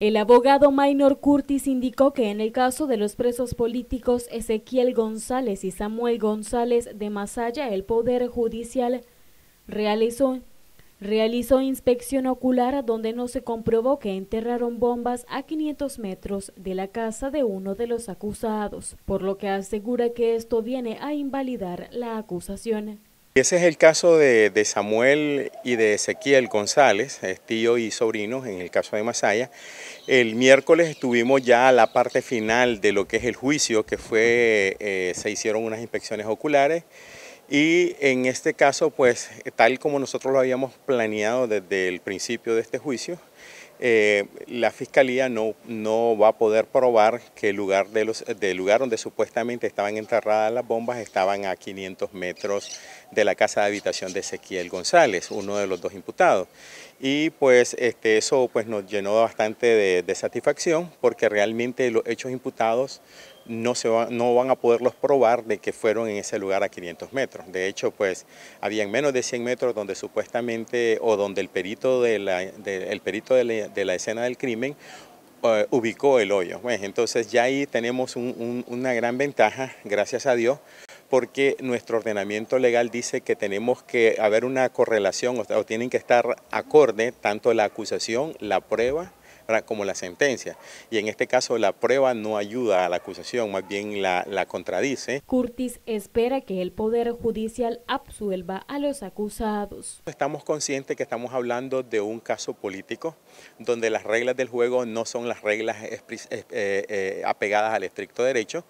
El abogado Maynor Curtis indicó que en el caso de los presos políticos Ezequiel González y Samuel González de Masaya, el Poder Judicial realizó, realizó inspección ocular donde no se comprobó que enterraron bombas a 500 metros de la casa de uno de los acusados, por lo que asegura que esto viene a invalidar la acusación. Ese es el caso de, Samuel y de Ezequiel González, tío y sobrinos, en el caso de Masaya. El miércoles estuvimos ya a la parte final de lo que es el juicio, que fue, eh, se hicieron unas inspecciones oculares. Y en este caso, pues tal como nosotros lo habíamos planeado desde el principio de este juicio, eh, la fiscalía no, no va a poder probar que el lugar, de los, del lugar donde supuestamente estaban enterradas las bombas estaban a 500 metros de la casa de habitación de Ezequiel González, uno de los dos imputados. Y pues este, eso pues, nos llenó bastante de satisfacción porque realmente los hechos imputados no, se no van a poderlos probar de que fueron en ese lugar a 500 metros. De hecho, pues habían menos de 100 metros donde supuestamente o donde el perito de la, perito de la, de la escena del crimen eh, ubicó el hoyo. Pues. entonces ya ahí tenemos una gran ventaja, gracias a Dios, porque nuestro ordenamiento legal dice que tenemos que haber una correlación o tienen que estar acorde tanto la acusación, la prueba como la sentencia. Y en este caso la prueba no ayuda a la acusación, más bien la, la contradice. Curtis espera que el Poder Judicial absuelva a los acusados. Estamos conscientes que estamos hablando de un caso político donde las reglas del juego no son las reglas eh, eh, eh, apegadas al estricto derecho.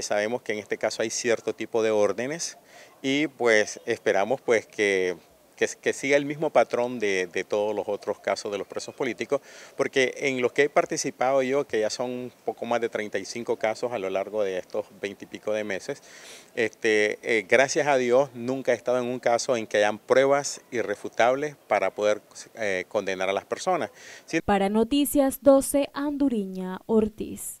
sabemos que en este caso hay cierto tipo de órdenes y pues esperamos pues que que, que, siga el mismo patrón de, todos los otros casos de los presos políticos, porque en los que he participado yo, que ya son poco más de 35 casos a lo largo de estos 20 y pico de meses, este, eh, gracias a Dios nunca he estado en un caso en que hayan pruebas irrefutables para poder eh, condenar a las personas. Para Noticias 12, Anduriña Ortiz.